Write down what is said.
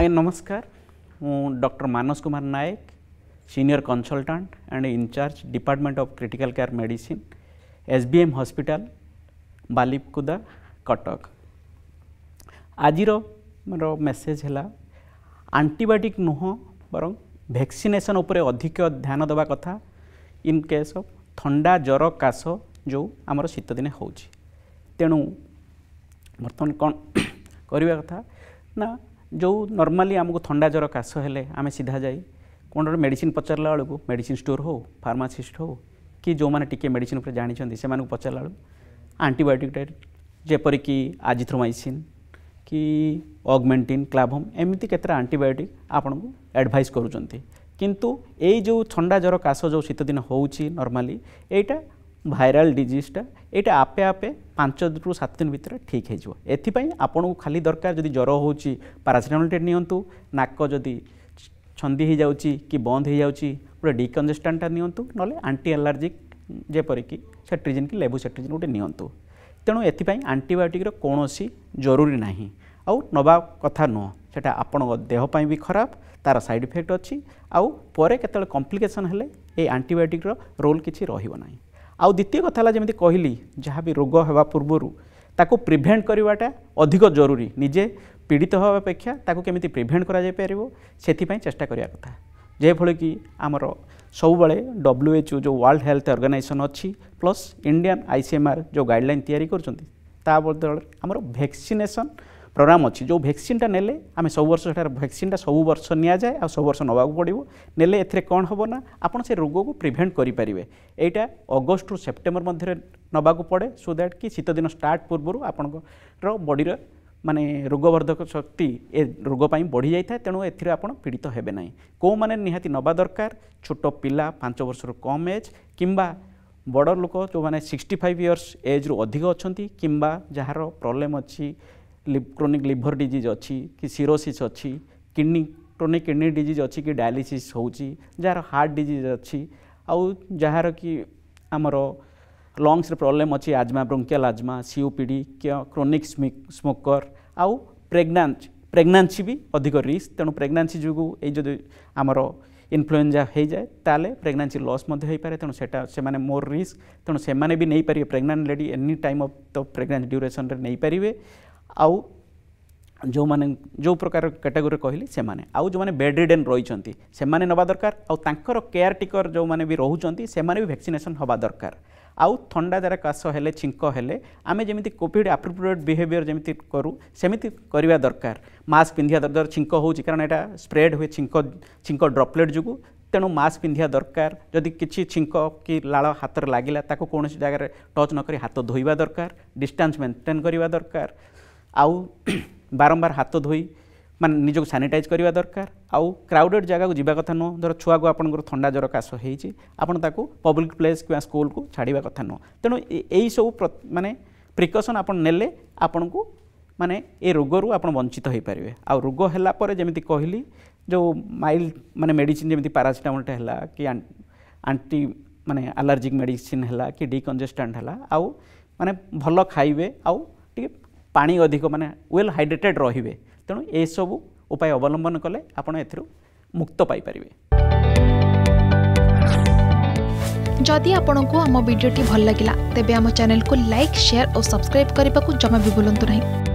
ଆଜ୍ଞା ନମସ୍କାର ମୁଁ doctor Manas Kumar Nayak senior consultant and incharge department of critical care medicine S B M hospital Balikuda Cuttack ଆଜିର ମୋର ମେସେଜ ହେଲା ଆଣ୍ଟିବାୟୋଟିକ୍ ନୁହଁ ବରଂ ଭ୍ୟାକ୍ସିନେସନ୍ ଉପରେ ଅଧିକ ଧ୍ୟାନ ଦେବା କଥା ଇନ୍ କେସ୍ ଅଫ୍ ଥଣ୍ଡା ଜ୍ୱର କାଶ ଯେଉଁ ଆମର ଶୀତଦିନେ ହେଉଛି ତେଣୁ ବର୍ତ୍ତମାନ କ'ଣ କରିବା କଥା ନା जो नर्माली आमको थंडा ज्वर काश हेले आम सीधा जाए कौन गोटे मेडिसीन पचारा बेलू मेडिसीन स्टोर हो फार्मासीस्ट हो कि जो मैंने टी मेडिसीन जानते से पचारा बेलू आंटीबायोटिक जपरिक आजिथ्रोमाइसीन कि अगमेंटिन क्लाभम एमती के आंटीबायोटिक आपन को एडभाइस करूँ किंतु यही जो थंडा ज्वर काश जो शीतदिन हो नर्माली यहीटा ভাইরাল ডিজিজটা এটা আপে আপে পাঁচ রু সাত দিন ভিতরে ঠিক হয়ে এথিপাই আপনার খালি দরকার যদি জ্বর হচ্ছে পারাসিটামলটে নিয়ন্তু নাক যদি ছন্দি হয়ে যাচ্ছি কি বন্ধ হয়ে যাচ্ছি গোটে ডিকনজেস্টানটা নিয়ন্তু নলে আন্টি আলার্জিক যেপরিকি সেট্রিজিন কি লেবুসেট্রিজিন গোটে নিয়ন্তু তেণু এথিপাই আন্টিবায়োটিকর কৌশি জরুরি না আউ নবা কথা নুহ সেটা আপনার দেহপাই বি খারাপ তার সাইড ইফেক্ট অছি আউ পরে কেতবে কমপ্লিকেসন হলে এই আন্টিবায়োটিকর রোল কিছু রহব না আউ দ্বিতীয় কথা হল যেমি কহিলি যা বি রোগ হওয়া পূর্বর তাকে প্রিভেন্ট করাটা অধিক জরুরি নিজে পীড়িত হওয়া অপেক্ষা তাকে কেমি প্রিভেন্ট করা যাইপার সেপাই চেষ্টা করা কথা যেভাবে কি আমার ସବୁବେଳେ ଡବ୍ଲ୍ୟୁଏଚ୍ଓ ଯେଉଁ ୱାର୍ଲଡ ହେଲ୍ଥ ଅର୍ଗାନାଇଜେସନ୍ ଅଛି plus Indian I C M R ଯେଉଁ ଗାଇଡ଼ଲାଇନ୍ ତିଆରି କରୁଛନ୍ତି ତା ବଦଳରେ ଆମର ଭ୍ୟାକ୍ସିନେସନ୍ ପ୍ରୋଗ୍ରାମ୍ ଅଛି ଯେଉଁ ଭ୍ୟାକ୍ସିନ୍ଟା ନେଲେ ଆମେ ସବୁ ବର୍ଷ ସେଠାରେ ଭ୍ୟାକ୍ସିନ୍ଟା ସବୁ ବର୍ଷ ନିଆଯାଏ ଆଉ ସବୁ ବର୍ଷ ନେବାକୁ ପଡ଼ିବ ନେଲେ ଏଥିରେ କ'ଣ ହେବ ନା ଆପଣ ସେ ରୋଗକୁ ପ୍ରିଭେଣ୍ଟ କରିପାରିବେ ଏଇଟା ଅଗଷ୍ଟରୁ ସେପ୍ଟେମ୍ବର ମଧ୍ୟରେ ନେବାକୁ ପଡ଼େ ସୋ ଦ୍ୟାଟ୍ କି ଶୀତଦିନ ଷ୍ଟାର୍ଟ ପୂର୍ବରୁ ଆପଣଙ୍କର ବଡ଼ିର ମାନେ ରୋଗବର୍ଦ୍ଧକ ଶକ୍ତି ଏ ରୋଗ ପାଇଁ ବଢ଼ିଯାଇଥାଏ ତେଣୁ ଏଥିରେ ଆପଣ ପୀଡ଼ିତ ହେବେ ନାହିଁ କେଉଁମାନେ ନିହାତି ନେବା ଦରକାର ଛୋଟ ପିଲା ପାଞ୍ଚ ବର୍ଷରୁ କମ୍ ଏଜ୍ କିମ୍ବା ବଡ଼ ଲୋକ ଯେଉଁମାନେ ସିକ୍ସଟି ଫାଇଭ୍ ଇୟର୍ସ ଏଜ୍ରୁ ଅଧିକ ଅଛନ୍ତି କିମ୍ବା ଯାହାର ପ୍ରୋବ୍ଲେମ୍ ଅଛି क्रोनिक लिभर डीज अच्छी कि सिरोसीस अच्छी किडनी क्रोनिक किडनी डिजीज अच्छी कि डायलिसीस हो रहा हार्ट डिजीज अच्छी आउ जार कि आमर लंग्स प्रोब्लेम अच्छी आजमा ब्रोंकियल आजमा सीओपीडी क्रोनिक स्मोकर आउ प्रेगनांट प्रेगनांसी भी अधिक रिस्क तेणु प्रेगनांसी जो ये आमर इनफ्लुएंजा हो जाए तो प्रेगनान्सी लस पारे तेणु से मोर रिस्क तेणु से नहींपर नहीं पारे lady any time of the pregnancy duration रे नहीं पारे आउ जो माने जो प्रकार कैटेगोरी कहली से माने आउ जो माने बेड रिडेन रही से माने नवा दरकार आउर केयर टिकर जो माने भी रोचान से माने भी भैक्सीनेसन हवा दरकार आउ थंडा द्वारा काश हेले छिंक हेले आमे जमी कोविड आप्रोप्रिएट बिहेवियर जमी करूँ सेमती दरकार मस्क पिंधिया दरकार छिंक हो कारण यहाँ स्प्रेड हुए छिंक छिंक ड्रपलेट जो तेणु मस्क पिंधिया दरकार जदि किसी छिंक कि लाल हाथ लगे कौन सी जगह टच नक हाथ धोवा दरकार डिस्टास् मेन्टेन करवा दरकार ଆଉ ବାରମ୍ବାର ହାତ ଧୋଇ ମାନେ ନିଜକୁ ସାନିଟାଇଜ୍ କରିବା ଦରକାର ଆଉ କ୍ରାଉଡ଼େଡ଼୍ ଜାଗାକୁ ଯିବା କଥା ନୁହଁ ଧର ଛୁଆକୁ ଆପଣଙ୍କର ଥଣ୍ଡା ଜ୍ୱର କାଶ ହେଇଛି ଆପଣ ତାକୁ ପବ୍ଲିକ୍ ପ୍ଲେସ୍ କିମ୍ବା ସ୍କୁଲକୁ ଛାଡ଼ିବା କଥା ନୁହଁ ତେଣୁ ଏଇସବୁ ମାନେ ପ୍ରିକସନ୍ ଆପଣ ନେଲେ ଆପଣଙ୍କୁ ମାନେ ଏ ରୋଗରୁ ଆପଣ ବଞ୍ଚିତ ହୋଇପାରିବେ ଆଉ ରୋଗ ହେଲା ପରେ ଯେମିତି କହିଲି ଯେଉଁ ମାଇଲ୍ଡ ମାନେ ମେଡ଼ିସିନ୍ ଯେମିତି ପାରାସିଟାମଲଟା ହେଲା କି ଆଣ୍ଟି ମାନେ ଆଲାର୍ଜିକ୍ ମେଡ଼ିସିନ୍ ହେଲା କି ଡିକଞ୍ଜେଷ୍ଟାଣ୍ଟ ହେଲା ଆଉ ମାନେ ଭଲ ଖାଇବେ ଆଉ ଟିକେ ପାଣି ଅଧିକ ମାନେ ୱେଲ୍ ହାଇଡ୍ରେଟେଡ଼୍ ରହିବେ ତେଣୁ ଏସବୁ ଉପାୟ ଅବଲମ୍ବନ କଲେ ଆପଣ ଏଥିରୁ ମୁକ୍ତ ପାଇପାରିବେ ଯଦି ଆପଣଙ୍କୁ ଆମ ଭିଡ଼ିଓଟି ଭଲ ଲାଗିଲା ତେବେ ଆମ ଚ୍ୟାନେଲକୁ ଲାଇକ୍ ସେୟାର ଓ ସବସ୍କ୍ରାଇବ୍ କରିବାକୁ ଜମା ବି ଭୁଲନ୍ତୁ ନାହିଁ